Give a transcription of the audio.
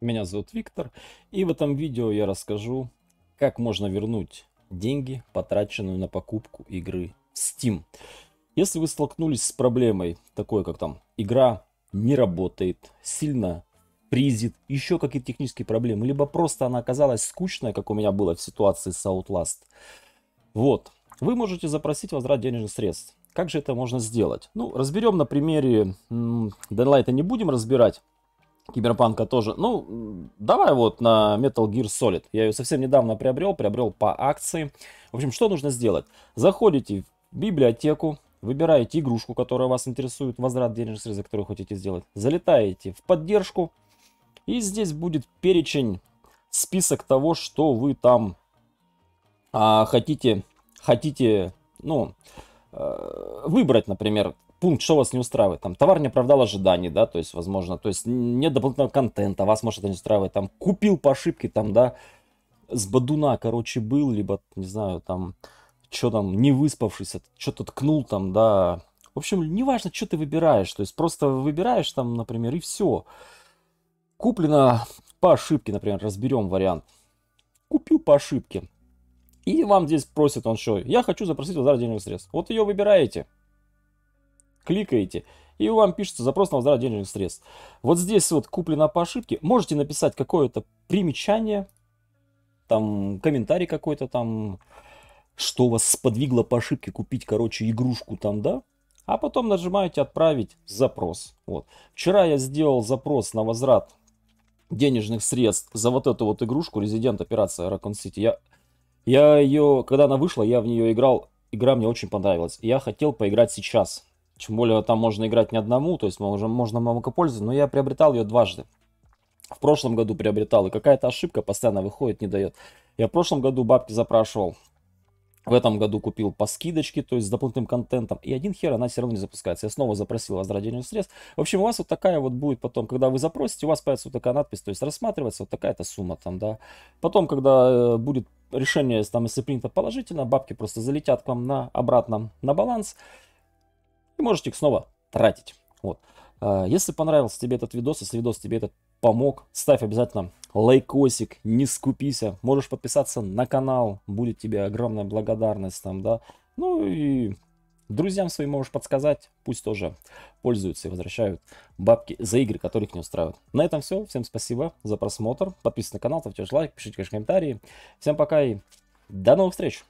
Меня зовут Виктор, и в этом видео я расскажу, как можно вернуть деньги, потраченные на покупку игры в Steam. Если вы столкнулись с проблемой, такой как там игра не работает, сильно призит, еще какие-то технические проблемы, либо просто она оказалась скучная, как у меня было в ситуации с Outlast, вот, вы можете запросить возврат денежных средств. Как же это можно сделать? Ну, разберем на примере, Денлайта не будем разбирать, Киберпанка тоже. Ну, давай вот на Metal Gear Solid. Я ее совсем недавно приобрел, приобрел по акции. В общем, что нужно сделать? Заходите в библиотеку, выбираете игрушку, которая вас интересует, возврат денежных средств, который хотите сделать. Залетаете в поддержку, и здесь будет перечень, список того, что вы там а, хотите, хотите, ну, э, выбрать, например, пункт, что вас не устраивает, там, товар не оправдал ожиданий, да, то есть, возможно, то есть, нет дополнительного контента, вас может это не устраивает, там, купил по ошибке, там, да, с бадуна, короче, был, либо, не знаю, там, что там, не выспавшись, что-то ткнул там, да, в общем, неважно, что ты выбираешь, то есть, просто выбираешь там, например, и все. Куплено по ошибке, например, разберем вариант. Купил по ошибке. И вам здесь просит он что? Я хочу запросить возврат денежных средств. Вот ее выбираете кликаете, и вам пишется запрос на возврат денежных средств. Вот здесь вот куплено по ошибке. Можете написать какое-то примечание, там комментарий какой-то там, что вас сподвигло по ошибке купить, короче, игрушку там, да? А потом нажимаете «Отправить запрос». Вот. Вчера я сделал запрос на возврат денежных средств за вот эту вот игрушку «Резидент. Операция Raccoon City». Я, я ее, когда она вышла, я в нее играл. Игра мне очень понравилась. Я хотел поиграть сейчас. Тем более там можно играть не одному, то есть можно, можно пользоваться, но я приобретал ее дважды. В прошлом году приобретал, и какая-то ошибка постоянно выходит, не дает. Я в прошлом году бабки запрашивал, в этом году купил по скидочке, то есть с дополнительным контентом, и один хер она все равно не запускается. Я снова запросил возрождение средств. В общем, у вас вот такая вот будет потом, когда вы запросите, у вас появится вот такая надпись, то есть рассматривается вот такая-то сумма там, да. Потом, когда э, будет решение, там, если принято положительно, бабки просто залетят к вам на обратном на баланс, и можете их снова тратить. Вот. А, если понравился тебе этот видос, если видос тебе этот помог, ставь обязательно лайкосик, не скупися. Можешь подписаться на канал, будет тебе огромная благодарность там, да. Ну и друзьям своим можешь подсказать, пусть тоже пользуются и возвращают бабки за игры, которых не устраивают. На этом все. Всем спасибо за просмотр. Подписывайтесь на канал, ставьте лайк, пишите, конечно, комментарии. Всем пока и до новых встреч!